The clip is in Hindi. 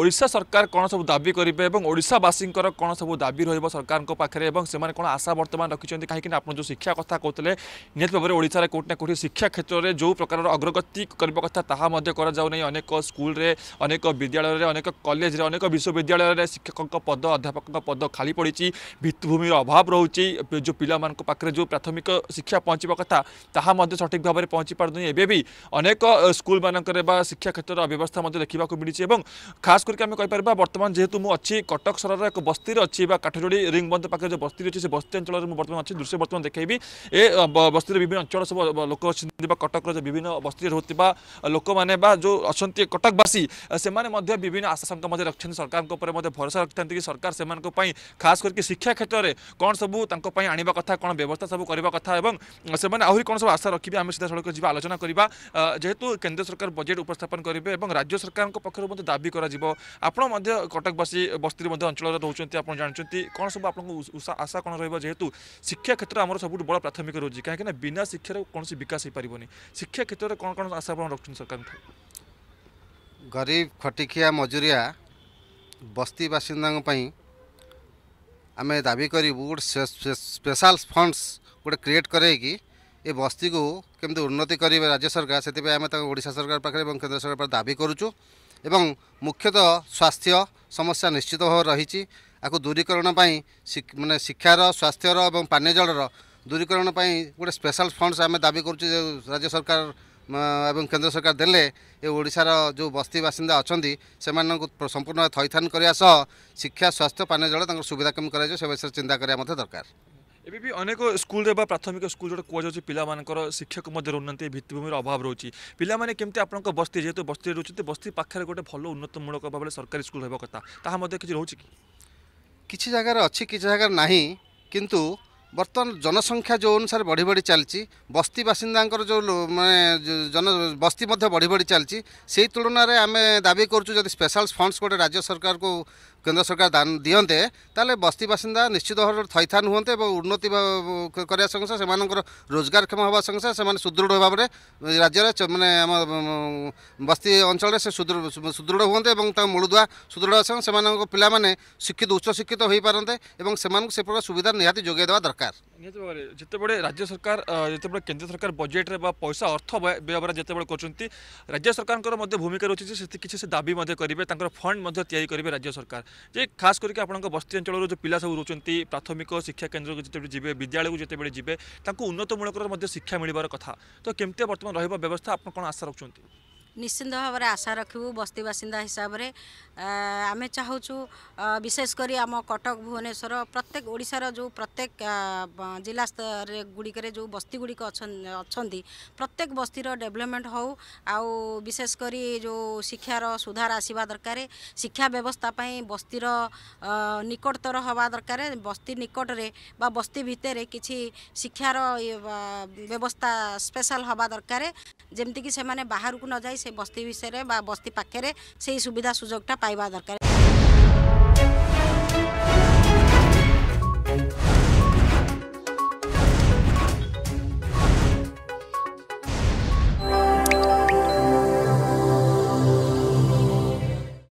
ଓଡ଼ିଶା ସରକାର କ'ଣ ସବୁ ଦାବି କରିବେ ଏବଂ ଓଡ଼ିଶାବାସୀଙ୍କର କ'ଣ ସବୁ ଦାବି ରହିବ ସରକାରଙ୍କ ପାଖରେ ଏବଂ ସେମାନେ କ'ଣ ଆଶା ବର୍ତ୍ତମାନ ରଖିଛନ୍ତି କାହିଁକିନା ଆପଣ ଯେଉଁ ଶିକ୍ଷା କଥା କହୁଥିଲେ ନିହାତି ଭାବରେ ଓଡ଼ିଶାରେ କେଉଁଠି ନା କେଉଁଠି ଶିକ୍ଷା କ୍ଷେତ୍ରରେ ଯେଉଁ ପ୍ରକାରର ଅଗ୍ରଗତି କରିବା କଥା ତାହା ମଧ୍ୟ କରାଯାଉନାହିଁ ଅନେକ ସ୍କୁଲରେ ଅନେକ ବିଦ୍ୟାଳୟରେ ଅନେକ କଲେଜରେ ଅନେକ ବିଶ୍ୱବିଦ୍ୟାଳୟରେ ଶିକ୍ଷକଙ୍କ ପଦ ଅଧ୍ୟାପକଙ୍କ ପଦ ଖାଲି ପଡ଼ିଛି ଭିତ୍ତିଭୂମିର ଅଭାବ ରହୁଛି ଯେଉଁ ପିଲାମାନଙ୍କ ପାଖରେ ଯେଉଁ ପ୍ରାଥମିକ ଶିକ୍ଷା ପହଞ୍ଚିବା କଥା ତାହା ମଧ୍ୟ ସଠିକ୍ ଭାବରେ ପହଞ୍ଚି ପାରୁନି ଏବେ ବି ଅନେକ ସ୍କୁଲମାନଙ୍କରେ ବା ଶିକ୍ଷା କ୍ଷେତ୍ରର ଅବ୍ୟବସ୍ଥା ମଧ୍ୟ ଦେଖିବାକୁ ମିଳିଛି ଏବଂ ଖାସ୍ करके बर्तमान जेहतु अच्छी कटक सर एक बस्ती अच्छी काठजोड़ी रिंग बंद पाखे जो बस्ती अच्छी से बस्ती अंचल में बर्तमान अच्छी दृश्य बर्तमान देखी ए बस्ती विभिन्न अंचल सब लोक अच्छा कटक विभिन्न बस्ती रोकवा लोक मैंने जो अच्छा कटकवासी से विभिन्न आशा शंका रखते सरकार भरोसा रखते कि सरकार से खास करके शिक्षा क्षेत्र में कौन सब आने कथा कौन व्यवस्था सब करने कथा और से आहरी कौन सब आशा रखिए आम सीधा सड़क जी आलोचना करवा जेहेतु केन्द्र सरकार बजेट उपस्थापन करेंगे राज्य सरकार पक्षर दाबी कर ଆପଣ ମଧ୍ୟ କଟକବାସୀ ବସ୍ତିରେ ମଧ୍ୟ ଅଞ୍ଚଳରେ ରହୁଛନ୍ତି ଆପଣ ଜାଣିଛନ୍ତି କ'ଣ ସବୁ ଆପଣଙ୍କ ଆଶା କ'ଣ ରହିବ ଯେହେତୁ ଶିକ୍ଷା କ୍ଷେତ୍ର ଆମର ସବୁଠୁ ବଡ଼ ପ୍ରାଥମିକ ରହୁଛି କାହିଁକି ନା ବିନା ଶିକ୍ଷାର କୌଣସି ବିକାଶ ହୋଇପାରିବନି ଶିକ୍ଷା କ୍ଷେତ୍ରରେ କ'ଣ କ'ଣ ଆଶା ଆପଣ ରଖୁଛନ୍ତି ସରକାରଙ୍କ ଗରିବ ଖଟିକିଆ ମଜୁରିଆ ବସ୍ତି ବାସିନ୍ଦାଙ୍କ ପାଇଁ ଆମେ ଦାବି କରିବୁ ଗୋଟେ ସ୍ପେଶାଲ ଫଣ୍ଡସ୍ ଗୋଟେ କ୍ରିଏଟ୍ କରାଇକି ଏ ବସ୍ତିକୁ କେମିତି ଉନ୍ନତି କରିବେ ରାଜ୍ୟ ସରକାର ସେଥିପାଇଁ ଆମେ ତାଙ୍କ ଓଡ଼ିଶା ସରକାର ପାଖରେ ଏବଂ କେନ୍ଦ୍ର ସରକାର ପାଖରେ ଦାବି କରୁଛୁ ଏବଂ ମୁଖ୍ୟତଃ ସ୍ୱାସ୍ଥ୍ୟ ସମସ୍ୟା ନିଶ୍ଚିତ ଭାବରେ ରହିଛି ଆକୁ ଦୂରୀକରଣ ପାଇଁ ମାନେ ଶିକ୍ଷାର ସ୍ୱାସ୍ଥ୍ୟର ଏବଂ ପାନୀୟ ଜଳର ଦୂରୀକରଣ ପାଇଁ ଗୋଟେ ସ୍ପେଶାଲ୍ ଫଣ୍ଡସ୍ ଆମେ ଦାବି କରୁଛୁ ଯେ ରାଜ୍ୟ ସରକାର ଏବଂ କେନ୍ଦ୍ର ସରକାର ଦେଲେ ଏ ଓଡ଼ିଶାର ଯେଉଁ ବସ୍ତି ବାସିନ୍ଦା ଅଛନ୍ତି ସେମାନଙ୍କୁ ସମ୍ପୂର୍ଣ୍ଣ ଥଇଥାନ କରିବା ସହ ଶିକ୍ଷା ସ୍ୱାସ୍ଥ୍ୟ ପାନୀୟ ଜଳ ତାଙ୍କର ସୁବିଧାକ୍ଷମ କରାଯାଉ ସେ ବିଷୟରେ ଚିନ୍ତା କରିବା ମଧ୍ୟ ଦରକାର ଏବେ ବି ଅନେକ ସ୍କୁଲରେ ବା ପ୍ରାଥମିକ ସ୍କୁଲ ଯେଉଁଟା କୁହାଯାଉଛି ପିଲାମାନଙ୍କର ଶିକ୍ଷକ ମଧ୍ୟ ରହୁନାହାନ୍ତି ଭିତ୍ତିଭୂମିର ଅଭାବ ରହୁଛି ପିଲାମାନେ କେମିତି ଆପଣଙ୍କ ବସ୍ତି ଯେହେତୁ ବସ୍ତିରେ ରହୁଛନ୍ତି ବସ୍ତି ପାଖରେ ଗୋଟେ ଭଲ ଉନ୍ନତମୂଳକ ଭାବରେ ସରକାରୀ ସ୍କୁଲ ହେବା କଥା ତାହା ମଧ୍ୟ କିଛି ରହୁଛି କି କିଛି ଜାଗାରେ ଅଛି କିଛି ଜାଗାରେ ନାହିଁ କିନ୍ତୁ ବର୍ତ୍ତମାନ ଜନସଂଖ୍ୟା ଯେଉଁ ଅନୁସାରେ ବଢ଼ି ବଢ଼ି ଚାଲିଛି ବସ୍ତି ବାସିନ୍ଦାଙ୍କର ଯେଉଁ ମାନେ ଜନ ବସ୍ତି ମଧ୍ୟ ବଢ଼ି ବଢ଼ି ଚାଲିଛି ସେଇ ତୁଳନାରେ ଆମେ ଦାବି କରୁଛୁ ଯଦି ସ୍ପେଶାଲ ଫଣ୍ଡସ୍ ଗୋଟେ ରାଜ୍ୟ ସରକାରକୁ केन्द्र सरकार दान दिये तेल बस्ती बासीदा निश्चित भाव थैथान हमें और उन्नति करने संगे से रोजगारक्षम होगा संगे से सुदृढ़ भाव में राज्य मैंने बस्ती अंचल से सुदृढ़ हमें और मूलदुआ सुदृढ़ संगे से पाने शिक्षित उच्चशिक्षित हो पारे और से प्रकार सुविधा निगे दरकार जिते बड़े राज्य सरकार जिते बड़े केन्द्र सरकार बजेट पैसा अर्थ व्यवहार जिते बड़े कर राज्य सरकार भूमिका रोचे से किसी से दाबी करेंगे फंड करेंगे राज्य सरकार ଯେ ଖାସ୍ କରିକି ଆପଣଙ୍କ ବସ୍ତି ଅଞ୍ଚଳର ଯେଉଁ ପିଲା ସବୁ ରହୁଛନ୍ତି ପ୍ରାଥମିକ ଶିକ୍ଷା କେନ୍ଦ୍ରକୁ ଯେତେବେଳେ ଯିବେ ବିଦ୍ୟାଳୟକୁ ଯେତେବେଳେ ଯିବେ ତାଙ୍କୁ ଉନ୍ନତମୂଳକର ମଧ୍ୟ ଶିକ୍ଷା ମିଳିବାର କଥା ତ କେମିତି ବର୍ତ୍ତମାନ ରହିବ ବ୍ୟବସ୍ଥା ଆପଣ କ'ଣ ଆଶା ରଖୁଛନ୍ତି নিশ্চিন্ত ভাৱে আশা ৰখিব বস্তি বাচিন্দা হিচাপে আমি চাহুছো বিশেষ কৰি আম কটক ভুৱনেশ্বৰ প্ৰত্যেক ওড়িশাৰ যোন প্ৰত্যেক জিলা স্তৰ গুড়িকৰে যোন বস্তি গুড়িক অত্যেক বস্তিৰ ডেভেলপমেণ্ট হওঁ আৰু বিশেষ কৰি যোন শিক্ষাৰ সুধাৰ আচাৰ দৰকাৰে শিক্ষা ব্যৱস্থাপাই বস্তিৰ নিকটতৰ হোৱা দৰকাৰে বস্তি নিকটৰে বা বস্তি ভিতৰত কিছু শিক্ষাৰ ব্যৱস্থা স্পেচিয়েল হোৱা দৰকাৰে যেতিকি সেই বাহিৰক নযায় সেই বস্তি বিষয়ে বা বস্তি পাকে রে সেই সুবিধা সুযোগটা পাইবা দরকার